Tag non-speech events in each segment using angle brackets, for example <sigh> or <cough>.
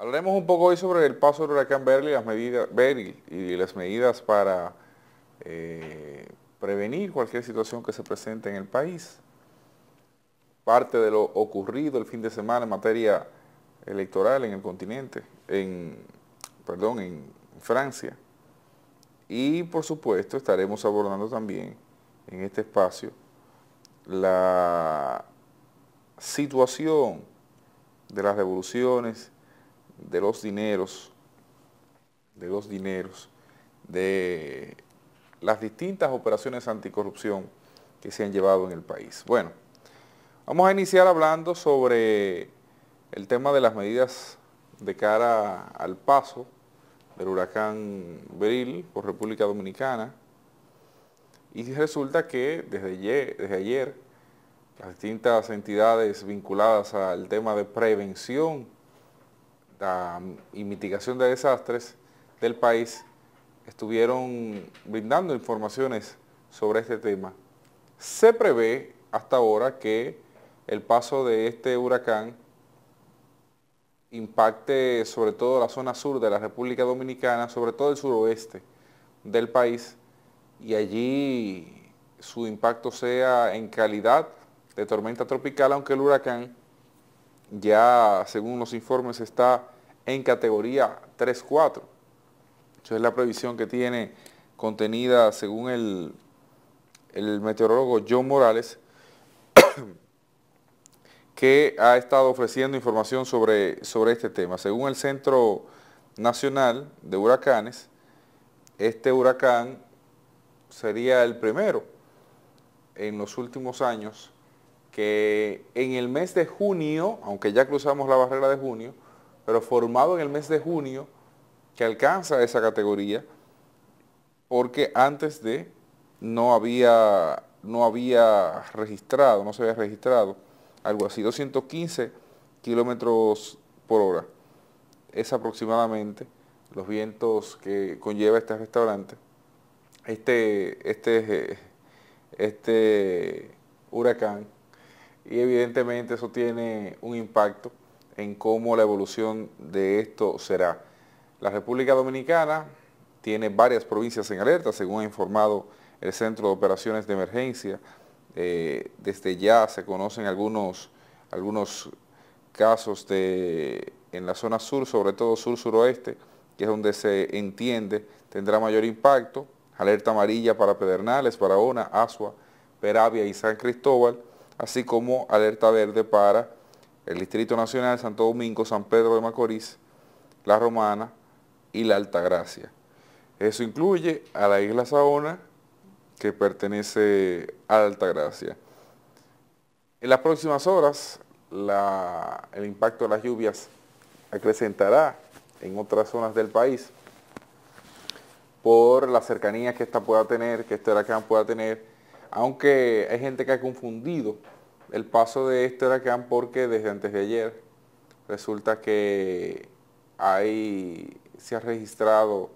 Hablaremos un poco hoy sobre el paso del huracán Beryl y las medidas, y las medidas para eh, prevenir cualquier situación que se presente en el país. Parte de lo ocurrido el fin de semana en materia electoral en el continente, en, perdón, en Francia. Y por supuesto estaremos abordando también en este espacio la situación de las revoluciones de los dineros, de los dineros, de las distintas operaciones anticorrupción que se han llevado en el país. Bueno, vamos a iniciar hablando sobre el tema de las medidas de cara al paso del huracán Beril por República Dominicana. Y resulta que desde desde ayer las distintas entidades vinculadas al tema de prevención y mitigación de desastres del país estuvieron brindando informaciones sobre este tema. Se prevé hasta ahora que el paso de este huracán impacte sobre todo la zona sur de la República Dominicana, sobre todo el suroeste del país, y allí su impacto sea en calidad de tormenta tropical, aunque el huracán ya según los informes está en categoría 3-4. Esa es la previsión que tiene contenida según el, meteorólogo John Morales, <coughs> que ha estado ofreciendo información sobre este tema. Según el Centro Nacional de Huracanes, este huracán sería el primero en los últimos años en el mes de junio, aunque ya cruzamos la barrera de junio, pero formado en el mes de junio, que alcanza esa categoría, porque antes de no había, no había registrado, no se había registrado, algo así, 215 kilómetros por hora. Es aproximadamente los vientos que conlleva este restaurante, este, este, eh, este huracán y evidentemente eso tiene un impacto en cómo la evolución de esto será. La República Dominicana tiene varias provincias en alerta, según ha informado el Centro de Operaciones de Emergencia. Eh, desde ya se conocen algunos, algunos casos de, en la zona sur, sobre todo sur-suroeste, que es donde se entiende tendrá mayor impacto. Alerta amarilla para Pedernales, Barahona, Asua, Peravia y San Cristóbal así como alerta verde para el Distrito Nacional, Santo Domingo, San Pedro de Macorís, La Romana y La Altagracia. Eso incluye a la isla Saona, que pertenece a Altagracia. En las próximas horas, el impacto de las lluvias acrecentará en otras zonas del país por la cercanía que esta pueda tener, que este huracán pueda tener aunque hay gente que ha confundido el paso de este huracán porque desde antes de ayer resulta que hay, se ha registrado,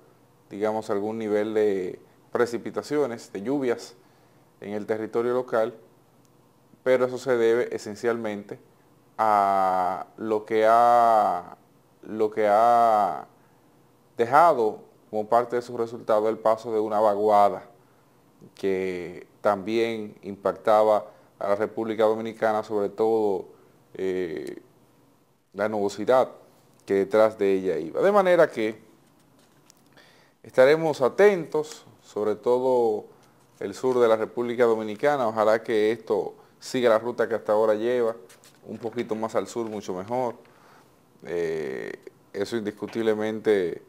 digamos, algún nivel de precipitaciones, de lluvias en el territorio local, pero eso se debe esencialmente a lo que ha, lo que ha dejado como parte de su resultado el paso de una vaguada que también impactaba a la República Dominicana, sobre todo eh, la novosidad que detrás de ella iba. De manera que estaremos atentos, sobre todo el sur de la República Dominicana, ojalá que esto siga la ruta que hasta ahora lleva, un poquito más al sur, mucho mejor. Eh, eso indiscutiblemente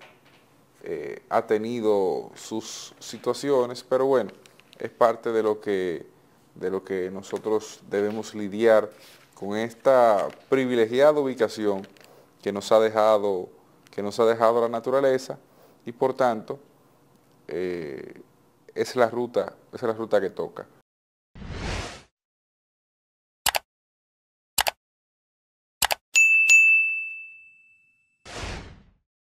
eh, ha tenido sus situaciones, pero bueno, es parte de lo que, de lo que nosotros debemos lidiar con esta privilegiada ubicación que nos ha dejado, que nos ha dejado la naturaleza y por tanto eh, es, la ruta, es la ruta que toca.